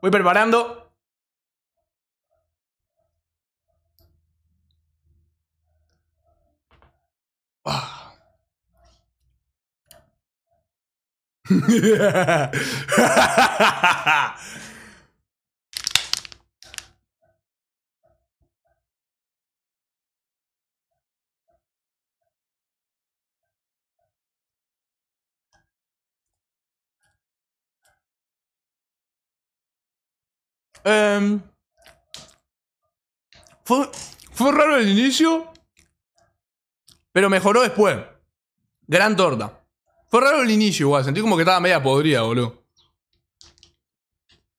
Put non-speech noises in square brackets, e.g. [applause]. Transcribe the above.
Voy preparando. [laughs] Eh, fue, fue raro el inicio, pero mejoró después. Gran torta. Fue raro el inicio, igual. Sentí como que estaba media podrida, boludo.